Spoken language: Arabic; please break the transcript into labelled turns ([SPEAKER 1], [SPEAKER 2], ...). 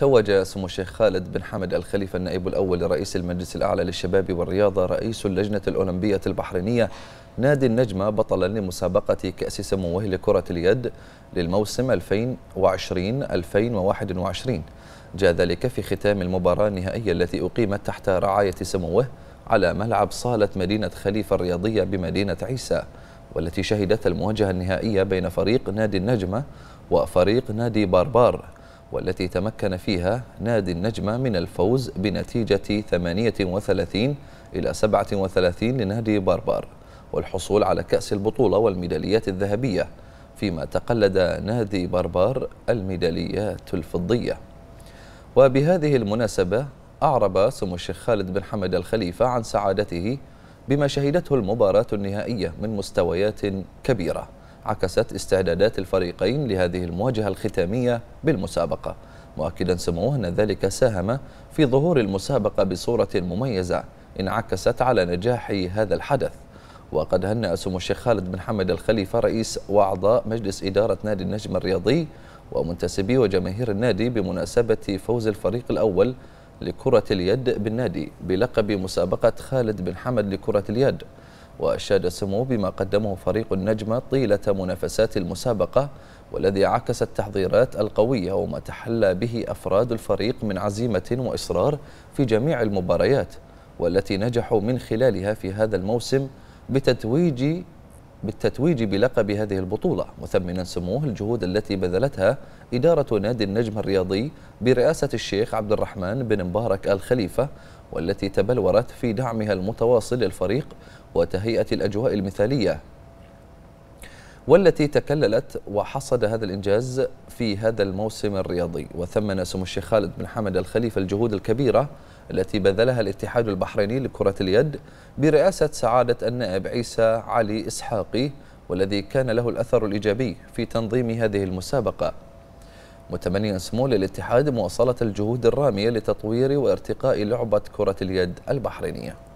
[SPEAKER 1] توج سمو الشيخ خالد بن حمد الخليفة النائب الأول لرئيس المجلس الأعلى للشباب والرياضة رئيس اللجنة الأولمبية البحرينية نادي النجمة بطلا لمسابقة كأس سموه لكرة اليد للموسم 2020-2021 جاء ذلك في ختام المباراة النهائية التي أقيمت تحت رعاية سموه على ملعب صالة مدينة خليفة الرياضية بمدينة عيسى والتي شهدت المواجهة النهائية بين فريق نادي النجمة وفريق نادي باربار والتي تمكن فيها نادي النجمة من الفوز بنتيجة 38 إلى 37 لنادي باربار والحصول على كأس البطولة والميداليات الذهبية فيما تقلد نادي باربار الميداليات الفضية وبهذه المناسبة أعرب سمو الشيخ خالد بن حمد الخليفة عن سعادته بما شهدته المباراة النهائية من مستويات كبيرة عكست استعدادات الفريقين لهذه المواجهة الختامية بالمسابقة مؤكدا سموه أن ذلك ساهم في ظهور المسابقة بصورة مميزة انعكست على نجاح هذا الحدث وقد هنأ سمو الشيخ خالد بن حمد الخليفة رئيس وأعضاء مجلس إدارة نادي النجم الرياضي ومنتسبي وجماهير النادي بمناسبة فوز الفريق الأول لكرة اليد بالنادي بلقب مسابقة خالد بن حمد لكرة اليد وأشاد سمو بما قدمه فريق النجمة طيلة منافسات المسابقة والذي عكس التحضيرات القوية وما تحلى به أفراد الفريق من عزيمة وإصرار في جميع المباريات والتي نجحوا من خلالها في هذا الموسم بتتويج بالتتويج بلقب هذه البطولة مثمنا سموه الجهود التي بذلتها إدارة نادي النجم الرياضي برئاسة الشيخ عبد الرحمن بن مبارك الخليفة والتي تبلورت في دعمها المتواصل للفريق وتهيئة الأجواء المثالية والتي تكللت وحصد هذا الإنجاز في هذا الموسم الرياضي وثمن سمو الشيخ خالد بن حمد الخليفة الجهود الكبيرة التي بذلها الاتحاد البحريني لكرة اليد برئاسة سعادة النائب عيسى علي إسحاقي والذي كان له الأثر الإيجابي في تنظيم هذه المسابقة متمنيا سمو الاتحاد مواصلة الجهود الرامية لتطوير وارتقاء لعبة كرة اليد البحرينية